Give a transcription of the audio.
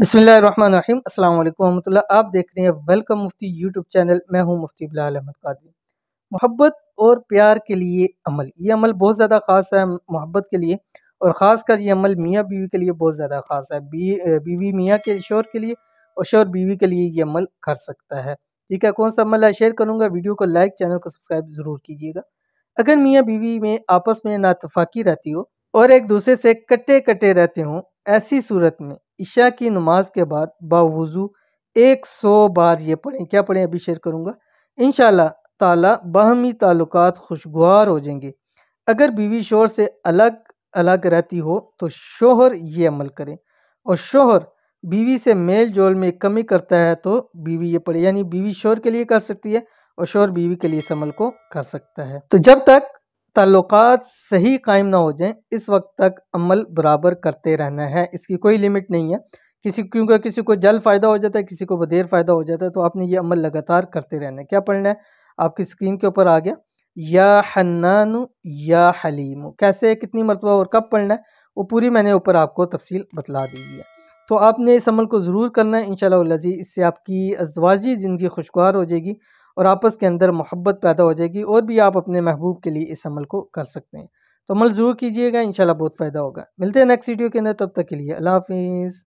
बसमिलीम अल्लाम आप देख रहे हैं वेलकम मुफ्ती यूट्यूब चैनल मैं हूं मुफ्ती बिलाल अहमद कादरी मोहब्बत और प्यार के लिए अमल ये अमल बहुत ज़्यादा ख़ास है मोहब्बत के लिए और ख़ास कर ये अमल मियाँ बीवी के लिए बहुत ज़्यादा ख़ास है बी बीवी मियाँ के शोर के लिए और शोर बीवी के लिए ये अमल कर सकता है ठीक है कौन सा अमल है शेयर करूँगा वीडियो को लाइक चैनल को सब्सक्राइब ज़रूर कीजिएगा अगर मियाँ बीवी में आपस में नातफाक़ी रहती हो और एक दूसरे से कटे कटे रहते हों ऐसी सूरत में ईशा की नमाज के बाद बावज़ू एक सौ बार ये पढ़ें क्या पढ़ें अभी शेयर करूँगा इन ताला बहमी ताल्लुक खुशगवार हो जाएंगे अगर बीवी शोर से अलग अलग रहती हो तो शोहर ये अमल करें और शोहर बीवी से मेल जोल में कमी करता है तो बीवी ये पढ़े यानी बीवी शोर के लिए कर सकती है और शोर बीवी के लिए इस अमल को कर सकता है तो जब तक ताल्लुक सही कायम ना हो जाएं इस वक्त तक अमल बराबर करते रहना है इसकी कोई लिमिट नहीं है किसी क्योंकि किसी को जल्द फ़ायदा हो जाता है किसी को बदेर फ़ायदा हो जाता है तो आपने ये अमल लगातार करते रहना है क्या पढ़ना है आपकी स्क्रीन के ऊपर आ गया या हन्नानु या हलीमु कैसे कितनी मरतबा और कब पढ़ना है वो पूरी मैंने ऊपर आपको तफसील बतला दी है तो आपने इस अमल को ज़रूर करना है इन लजी इससे आपकी अजवाजी ज़िंदगी खुशगवार हो जाएगी और आपस के अंदर मोहब्बत पैदा हो जाएगी और भी आप अपने महबूब के लिए इस अमल को कर सकते हैं तो अमल ज़रूर कीजिएगा इन बहुत फ़ायदा होगा मिलते हैं नेक्स्ट वीडियो के अंदर तब तक के लिए अल्लाह हाफिज़